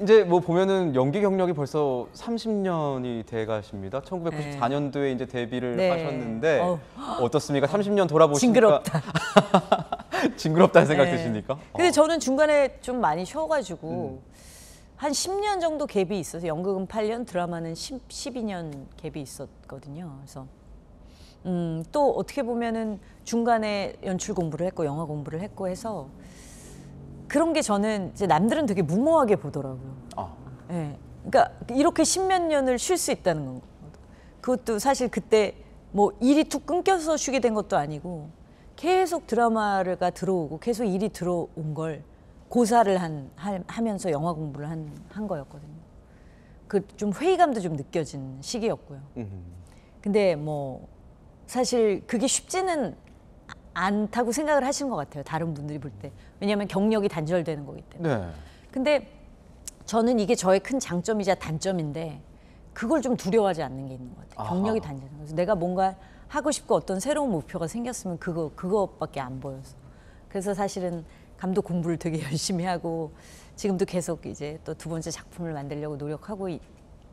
이제 뭐 보면은 연기 경력이 벌써 30년이 돼 가십니다. 1994년도에 이제 데뷔를 네. 하셨는데 어 떻습니까 30년 돌아보시니까 징그럽다. 징그럽다는 생각 네. 드십니까? 근데 어. 저는 중간에 좀 많이 쉬어가지고 음. 한 10년 정도 갭이 있어서 연극은 8년, 드라마는 10, 12년 갭이 있었거든요. 그래서 음, 또 어떻게 보면은 중간에 연출 공부를 했고 영화 공부를 했고 해서 그런 게 저는 이제 남들은 되게 무모하게 보더라고요. 아. 네. 그러니까 이렇게 십몇 년을 쉴 수 있다는 건 그것도 사실 그때 뭐 일이 툭 끊겨서 쉬게 된 것도 아니고 계속 드라마가 들어오고 계속 일이 들어온 걸 고사를 한 하면서 영화 공부를 한, 한 거였거든요. 그 좀 회의감도 좀 느껴진 시기였고요. 근데 뭐 사실 그게 쉽지는 않다고 생각을 하신것 같아요. 다른 분들이 볼 때. 왜냐하면 경력이 단절되는 거기 때문에. 네. 근데 저는 이게 저의 큰 장점이자 단점인데 그걸 좀 두려워하지 않는 게 있는 것 같아요. 경력이 단절. 그래서 내가 뭔가 하고 싶고 어떤 새로운 목표가 생겼으면 그거 그것밖에 안 보여서. 그래서 사실은 감독 공부를 되게 열심히 하고 지금도 계속 이제 또 두 번째 작품을 만들려고 노력하고 있,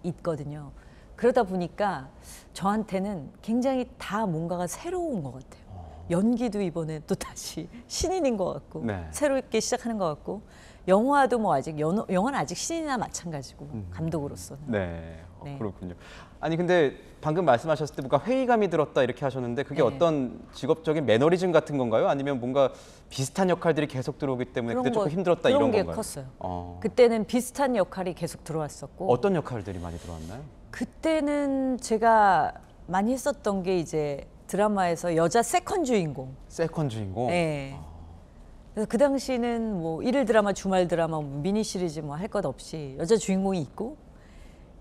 있거든요. 그러다 보니까 저한테는 굉장히 다 뭔가가 새로운 것 같아요. 연기도 이번에 또 다시 신인인 것 같고 네. 새롭게 시작하는 것 같고 영화도 뭐 아직 연, 영화는 아직 신인이나 마찬가지고 음. 감독으로서는 네. 어, 네. 어, 그렇군요. 아니 근데 방금 말씀하셨을 때 뭔가 회의감이 들었다 이렇게 하셨는데 그게 네. 어떤 직업적인 매너리즘 같은 건가요? 아니면 뭔가 비슷한 역할들이 계속 들어오기 때문에 그때 거, 조금 힘들었다 이런 건가요? 컸어요. 어. 그때는 비슷한 역할이 계속 들어왔었고 어떤 역할들이 많이 들어왔나요? 그때는 제가 많이 했었던 게 이제 드라마에서 여자 세컨 주인공. 세컨 주인공. 네. 아. 그래서 그 당시는 뭐 일일 드라마, 주말 드라마, 뭐 미니 시리즈 뭐 할 것 없이 여자 주인공이 있고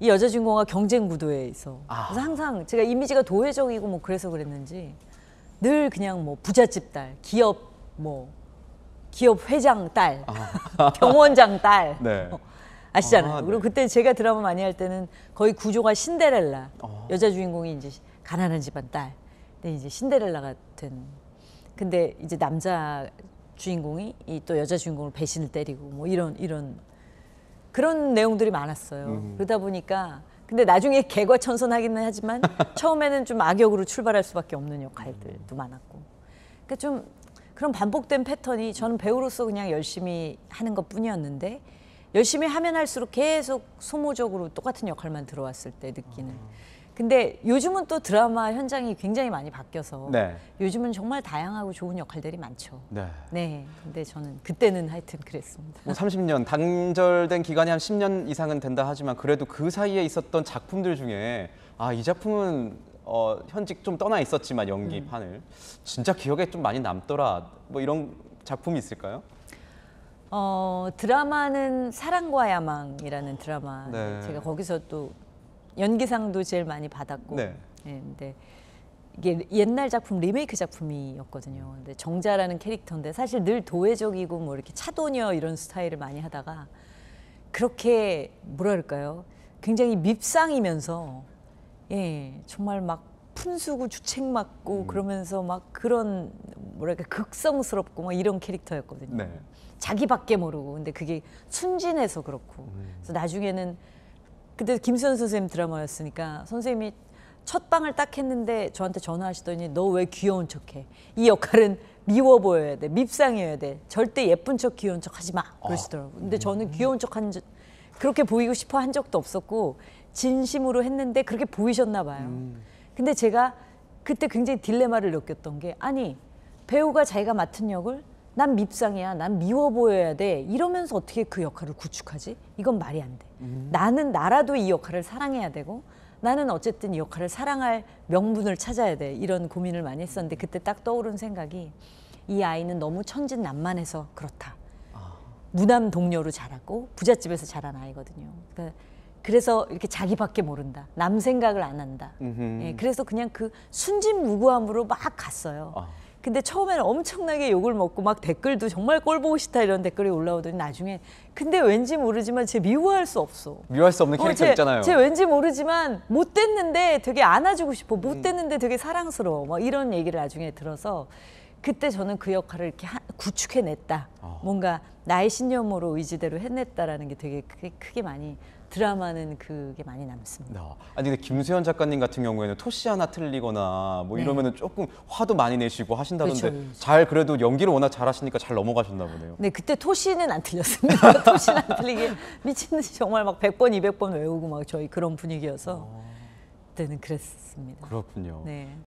이 여자 주인공과 경쟁 구도에 있어. 아. 그래서 항상 제가 이미지가 도회적이고 뭐 그래서 그랬는지 늘 그냥 뭐 부잣집 딸, 기업 뭐 기업 회장 딸, 아. 병원장 딸. 네. 어, 아시잖아요. 아, 네. 그리고 그때 제가 드라마 많이 할 때는 거의 구조가 신데렐라. 어. 여자 주인공이 이제 가난한 집안 딸. 이제 신데렐라 같은. 근데 이제 남자 주인공이 이또 여자 주인공을 배신을 때리고 뭐 이런 이런 그런 내용들이 많았어요. 음. 그러다 보니까 근데 나중에 개과천선하기는 하지만 처음에는 좀 악역으로 출발할 수밖에 없는 역할들도 음. 많았고. 그러니까 좀 그런 반복된 패턴이 저는 배우로서 그냥 열심히 하는 것 뿐이었는데 열심히 하면 할수록 계속 소모적으로 똑같은 역할만 들어왔을 때 느끼는. 음. 근데 요즘은 또 드라마 현장이 굉장히 많이 바뀌어서 네. 요즘은 정말 다양하고 좋은 역할들이 많죠. 네. 네. 근데 저는 그때는 하여튼 그랬습니다. 뭐 30년 단절된 기간이 한 10년 이상은 된다 하지만 그래도 그 사이에 있었던 작품들 중에 아 이 작품은 어, 현직 좀 떠나 있었지만 연기판을 음. 진짜 기억에 좀 많이 남더라 뭐 이런 작품이 있을까요? 어, 드라마는 사랑과 야망이라는 드라마 네. 제가 거기서 또 연기상도 제일 많이 받았고. 네. 네 근데 이게 옛날 작품 리메이크 작품이었거든요. 근데 정자라는 캐릭터인데 사실 늘 도회적이고 뭐 이렇게 차도녀 이런 스타일을 많이 하다가 그렇게 뭐랄까요? 굉장히 밉상이면서 예, 정말 막 푼수고 주책 맞고 음. 그러면서 막 그런 뭐랄까 극성스럽고 막 이런 캐릭터였거든요. 네. 자기밖에 모르고 근데 그게 순진해서 그렇고 음. 그래서 나중에는 근데 김수현 선생님 드라마였으니까 선생님이 첫 방을 딱 했는데 저한테 전화하시더니 너 왜 귀여운 척해? 이 역할은 미워 보여야 돼, 밉상이어야 돼. 절대 예쁜 척 귀여운 척 하지 마. 그러시더라고. 요 근데 저는 음. 귀여운 척한 적 그렇게 보이고 싶어 한 적도 없었고 진심으로 했는데 그렇게 보이셨나 봐요. 음. 근데 제가 그때 굉장히 딜레마를 느꼈던 게 아니 배우가 자기가 맡은 역을 난 밉상이야, 난 미워 보여야 돼. 이러면서 어떻게 그 역할을 구축하지? 이건 말이 안 돼. 음. 나는 나라도 이 역할을 사랑해야 되고 나는 어쨌든 이 역할을 사랑할 명분을 찾아야 돼. 이런 고민을 많이 했었는데 그때 딱 떠오른 생각이 이 아이는 너무 천진난만해서 그렇다. 아. 무남 동료로 자랐고 부잣집에서 자란 아이거든요. 그 그래서 이렇게 자기밖에 모른다. 남 생각을 안 한다. 예, 그래서 그냥 그 순진무구함으로 막 갔어요. 아. 근데 처음에는 엄청나게 욕을 먹고 막 댓글도 정말 꼴 보고 싶다 이런 댓글이 올라오더니 나중에 근데 왠지 모르지만 제 미워할 수 없어. 미워할 수 없는 어, 캐릭터 어, 쟤, 있잖아요. 쟤 왠지 모르지만 못 됐는데 되게 안아주고 싶어. 음. 못 됐는데 되게 사랑스러워. 막 뭐 이런 얘기를 나중에 들어서 그때 저는 그 역할을 이렇게 구축해냈다. 어. 뭔가 나의 신념으로 의지대로 해냈다라는 게 되게 크게, 크게 많이 드라마는 그게 많이 남습니다. 아, 니 근데 김수현 작가님 같은 경우에는 토시 하나 틀리거나 뭐 네. 이러면은 조금 화도 많이 내시고 하신다던데 그렇죠, 그렇죠. 잘 그래도 연기를 워낙 잘하시니까 잘 넘어가셨나 보네요. 네, 그때 토시는 안 틀렸습니다. 토시는 안 틀리게 미친 듯이 정말 막 100번, 200번 외우고 막 저희 그런 분위기여서 아. 그때는 그랬습니다. 그렇군요. 네.